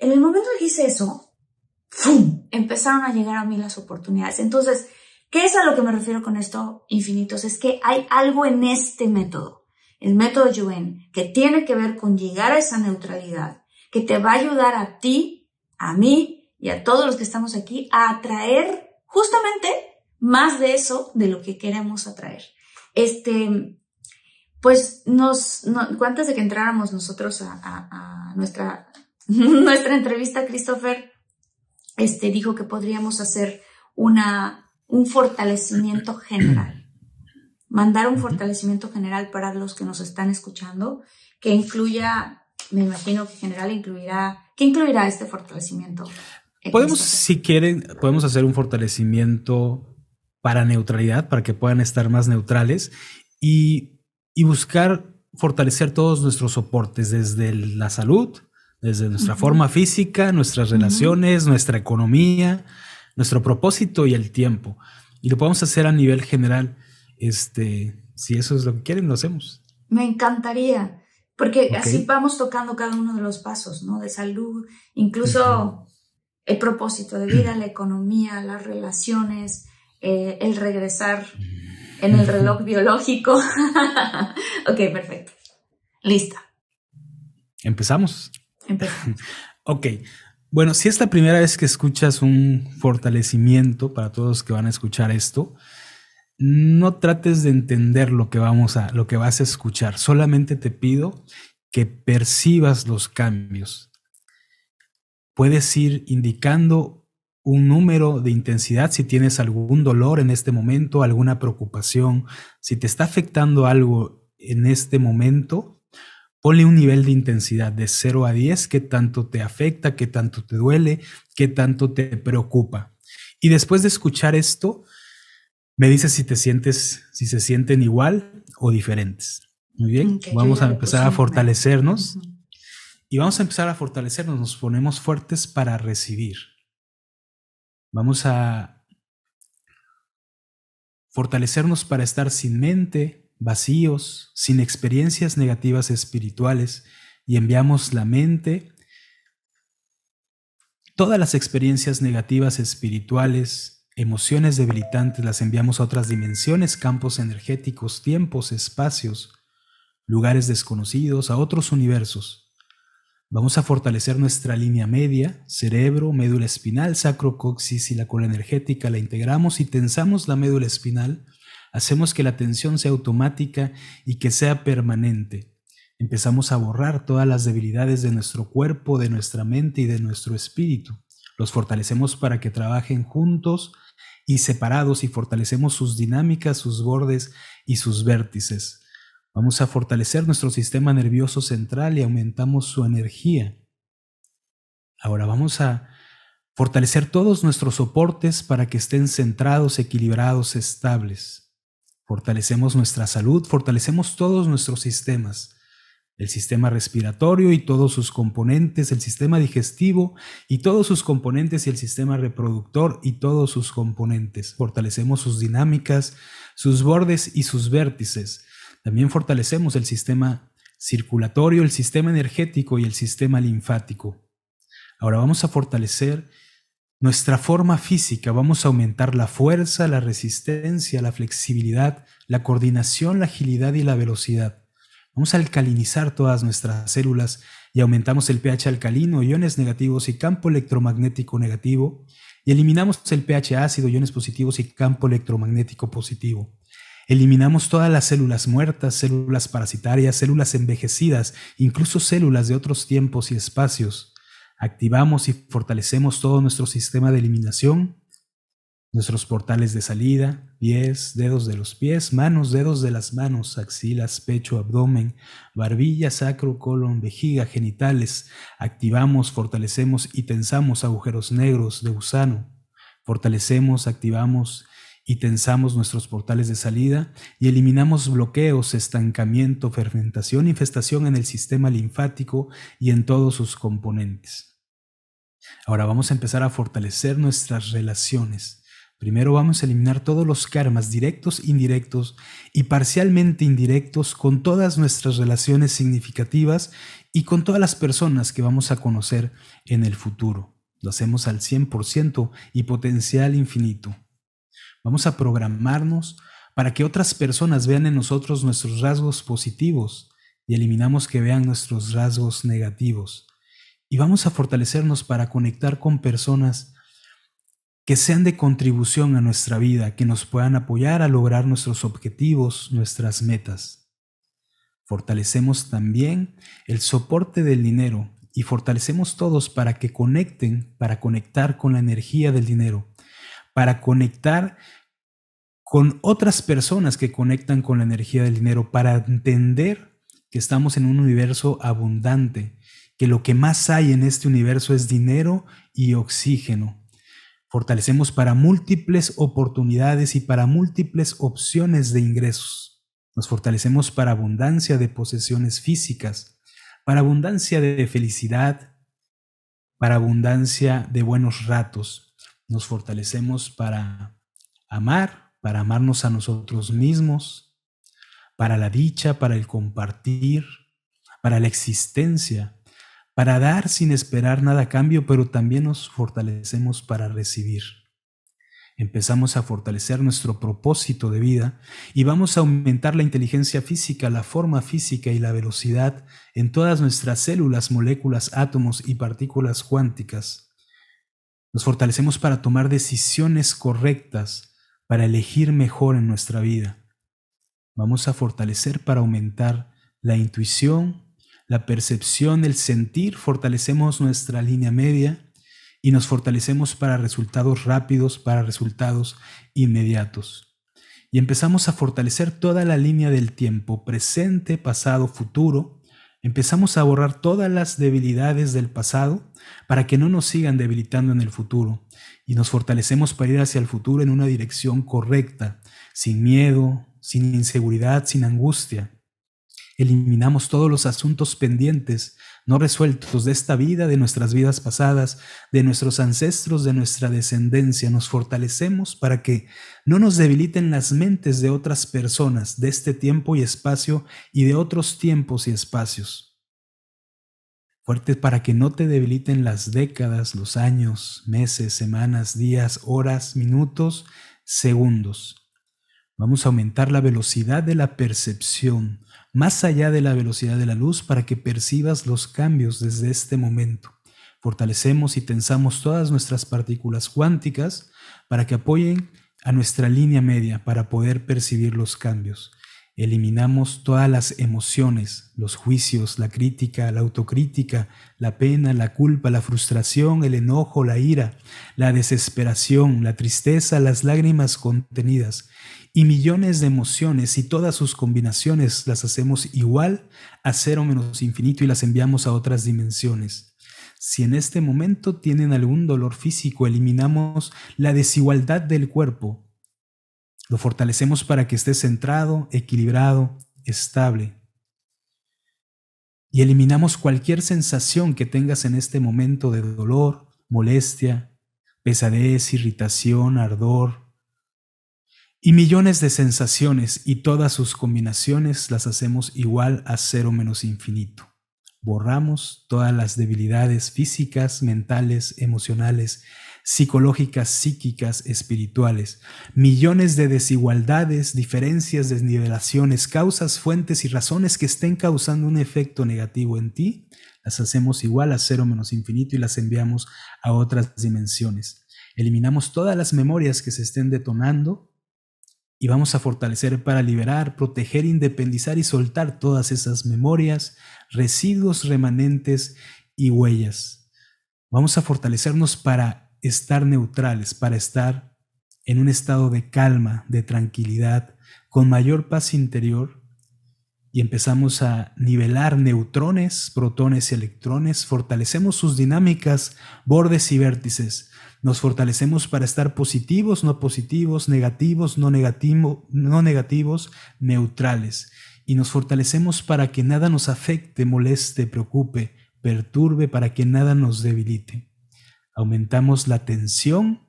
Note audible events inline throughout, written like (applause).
En el momento que hice eso, ¡fum! empezaron a llegar a mí las oportunidades. Entonces, ¿qué es a lo que me refiero con esto, infinitos? Es que hay algo en este método, el método Yuen, que tiene que ver con llegar a esa neutralidad, que te va a ayudar a ti, a mí y a todos los que estamos aquí a atraer justamente más de eso de lo que queremos atraer. Este, pues nos, no, antes de que entráramos nosotros a nuestra (laughs) nuestra entrevista, Christopher, este, dijo que podríamos hacer una, un fortalecimiento (clears throat) general, mandar un fortalecimiento general para los que nos están escuchando, que incluya, me imagino que general incluirá, ¿qué incluirá este fortalecimiento? Podemos, si quieren, podemos hacer un fortalecimiento para neutralidad, para que puedan estar más neutrales y buscar fortalecer todos nuestros soportes, desde la salud, desde nuestra forma física, nuestras relaciones, nuestra economía, nuestro propósito y el tiempo. Y lo podemos hacer a nivel general. Este, si eso es lo que quieren, lo hacemos. Me encantaría, porque así vamos tocando cada uno de los pasos, ¿no? De salud, incluso el propósito de vida, la economía, las relaciones, eh, el regresar en el reloj biológico. (laughs) ok, perfecto. Lista. Empezamos ok. Bueno, si es la primera vez que escuchas un fortalecimiento para todos que van a escuchar esto, no trates de entender lo que vamos a, lo que vas a escuchar. Solamente te pido que percibas los cambios. Puedes ir indicando un número de intensidad si tienes algún dolor en este momento, alguna preocupación, si te está afectando algo en este momento, Ponle un nivel de intensidad de 0 a 10, qué tanto te afecta, qué tanto te duele, qué tanto te preocupa. Y después de escuchar esto, me dices si te sientes, si se sienten igual o diferentes. Muy bien, vamos a empezar a pues fortalecernos y vamos a empezar a fortalecernos, nos ponemos fuertes para recibir. Vamos a fortalecernos para estar sin mente, vacíos, sin experiencias negativas espirituales y enviamos la mente, todas las experiencias negativas espirituales, emociones debilitantes, las enviamos a otras dimensiones, campos energéticos, tiempos, espacios, lugares desconocidos, a otros universos. Vamos a fortalecer nuestra línea media, cerebro, médula espinal, sacrocoxis y la cola energética. La integramos y tensamos la médula espinal Hacemos que la atención sea automática y que sea permanente. Empezamos a borrar todas las debilidades de nuestro cuerpo, de nuestra mente y de nuestro espíritu. Los fortalecemos para que trabajen juntos y separados y fortalecemos sus dinámicas, sus bordes y sus vértices. Vamos a fortalecer nuestro sistema nervioso central y aumentamos su energía. Ahora vamos a fortalecer todos nuestros soportes para que estén centrados, equilibrados, estables fortalecemos nuestra salud, fortalecemos todos nuestros sistemas, el sistema respiratorio y todos sus componentes, el sistema digestivo y todos sus componentes y el sistema reproductor y todos sus componentes. Fortalecemos sus dinámicas, sus bordes y sus vértices. También fortalecemos el sistema circulatorio, el sistema energético y el sistema linfático. Ahora vamos a fortalecer nuestra forma física, vamos a aumentar la fuerza, la resistencia, la flexibilidad, la coordinación, la agilidad y la velocidad. Vamos a alcalinizar todas nuestras células y aumentamos el pH alcalino, iones negativos y campo electromagnético negativo, y eliminamos el pH ácido, iones positivos y campo electromagnético positivo. Eliminamos todas las células muertas, células parasitarias, células envejecidas, incluso células de otros tiempos y espacios activamos y fortalecemos todo nuestro sistema de eliminación, nuestros portales de salida, pies, dedos de los pies, manos, dedos de las manos, axilas, pecho, abdomen, barbilla, sacro, colon, vejiga, genitales. Activamos, fortalecemos y tensamos agujeros negros de gusano. Fortalecemos, activamos y tensamos nuestros portales de salida y eliminamos bloqueos, estancamiento, fermentación, infestación en el sistema linfático y en todos sus componentes. Ahora vamos a empezar a fortalecer nuestras relaciones. Primero vamos a eliminar todos los karmas directos, indirectos y parcialmente indirectos con todas nuestras relaciones significativas y con todas las personas que vamos a conocer en el futuro. Lo hacemos al 100% y potencial infinito. Vamos a programarnos para que otras personas vean en nosotros nuestros rasgos positivos y eliminamos que vean nuestros rasgos negativos. Y vamos a fortalecernos para conectar con personas que sean de contribución a nuestra vida, que nos puedan apoyar a lograr nuestros objetivos, nuestras metas. Fortalecemos también el soporte del dinero y fortalecemos todos para que conecten, para conectar con la energía del dinero, para conectar con otras personas que conectan con la energía del dinero, para entender que estamos en un universo abundante, que lo que más hay en este universo es dinero y oxígeno. Fortalecemos para múltiples oportunidades y para múltiples opciones de ingresos. Nos fortalecemos para abundancia de posesiones físicas, para abundancia de felicidad, para abundancia de buenos ratos, nos fortalecemos para amar, para amarnos a nosotros mismos, para la dicha, para el compartir, para la existencia, para dar sin esperar nada a cambio, pero también nos fortalecemos para recibir. Empezamos a fortalecer nuestro propósito de vida y vamos a aumentar la inteligencia física, la forma física y la velocidad en todas nuestras células, moléculas, átomos y partículas cuánticas nos fortalecemos para tomar decisiones correctas, para elegir mejor en nuestra vida. Vamos a fortalecer para aumentar la intuición, la percepción, el sentir. Fortalecemos nuestra línea media y nos fortalecemos para resultados rápidos, para resultados inmediatos. Y empezamos a fortalecer toda la línea del tiempo, presente, pasado, futuro, Empezamos a borrar todas las debilidades del pasado para que no nos sigan debilitando en el futuro y nos fortalecemos para ir hacia el futuro en una dirección correcta, sin miedo, sin inseguridad, sin angustia. Eliminamos todos los asuntos pendientes no resueltos de esta vida, de nuestras vidas pasadas, de nuestros ancestros, de nuestra descendencia. Nos fortalecemos para que no nos debiliten las mentes de otras personas, de este tiempo y espacio y de otros tiempos y espacios. Fuerte para que no te debiliten las décadas, los años, meses, semanas, días, horas, minutos, segundos Vamos a aumentar la velocidad de la percepción, más allá de la velocidad de la luz, para que percibas los cambios desde este momento. Fortalecemos y tensamos todas nuestras partículas cuánticas para que apoyen a nuestra línea media para poder percibir los cambios. Eliminamos todas las emociones, los juicios, la crítica, la autocrítica, la pena, la culpa, la frustración, el enojo, la ira, la desesperación, la tristeza, las lágrimas contenidas y millones de emociones y todas sus combinaciones las hacemos igual a cero menos infinito y las enviamos a otras dimensiones. Si en este momento tienen algún dolor físico, eliminamos la desigualdad del cuerpo, lo fortalecemos para que esté centrado, equilibrado, estable. Y eliminamos cualquier sensación que tengas en este momento de dolor, molestia, pesadez, irritación, ardor. Y millones de sensaciones y todas sus combinaciones las hacemos igual a cero menos infinito. Borramos todas las debilidades físicas, mentales, emocionales psicológicas, psíquicas, espirituales, millones de desigualdades, diferencias, desnivelaciones, causas, fuentes y razones que estén causando un efecto negativo en ti, las hacemos igual a cero menos infinito y las enviamos a otras dimensiones. Eliminamos todas las memorias que se estén detonando y vamos a fortalecer para liberar, proteger, independizar y soltar todas esas memorias, residuos remanentes y huellas. Vamos a fortalecernos para estar neutrales, para estar en un estado de calma, de tranquilidad, con mayor paz interior y empezamos a nivelar neutrones, protones y electrones, fortalecemos sus dinámicas, bordes y vértices. Nos fortalecemos para estar positivos, no positivos, negativos, no, no negativos, neutrales. Y nos fortalecemos para que nada nos afecte, moleste, preocupe, perturbe, para que nada nos debilite aumentamos la tensión,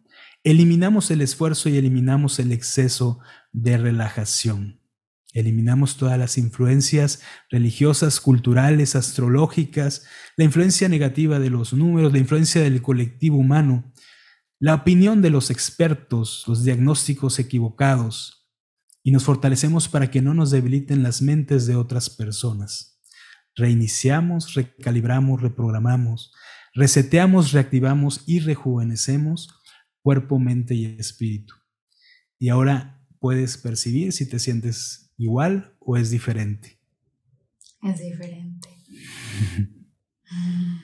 eliminamos el esfuerzo y eliminamos el exceso de relajación. Eliminamos todas las influencias religiosas, culturales, astrológicas, la influencia negativa de los números, la influencia del colectivo humano, la opinión de los expertos, los diagnósticos equivocados, y nos fortalecemos para que no nos debiliten las mentes de otras personas. Reiniciamos, recalibramos, reprogramamos, Reseteamos, reactivamos y rejuvenecemos cuerpo, mente y espíritu. Y ahora puedes percibir si te sientes igual o es diferente. Es diferente.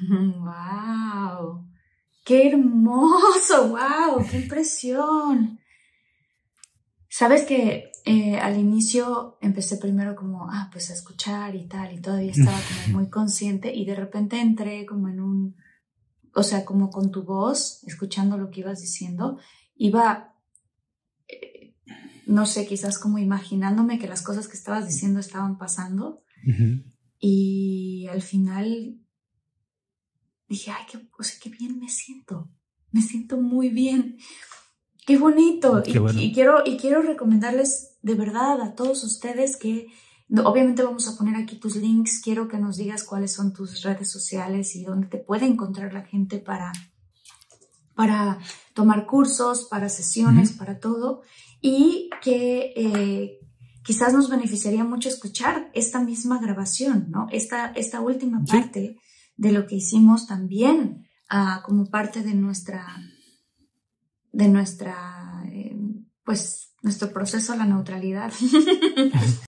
¡Wow! (laughs) ¡Qué hermoso! ¡Wow! ¡Qué impresión! Sabes que eh, al inicio empecé primero como, ah, pues a escuchar y tal, y todavía estaba como muy (laughs) consciente y de repente entré como en un o sea, como con tu voz, escuchando lo que ibas diciendo, iba, eh, no sé, quizás como imaginándome que las cosas que estabas diciendo estaban pasando. Y al final dije, ay, qué, o sea, qué bien me siento, me siento muy bien, qué bonito. y, quiero, y quiero recomendarles de verdad a todos ustedes que Obviamente vamos a poner aquí tus links. Quiero que nos digas cuáles son tus redes sociales y dónde te puede encontrar la gente para, para tomar cursos, para sesiones, para todo. Y que eh, quizás nos beneficiaría mucho escuchar esta misma grabación, ¿no? Esta, esta última parte de lo que hicimos también ah, como parte de nuestra, de nuestra, eh, pues, nuestro proceso a la neutralidad. (laughs)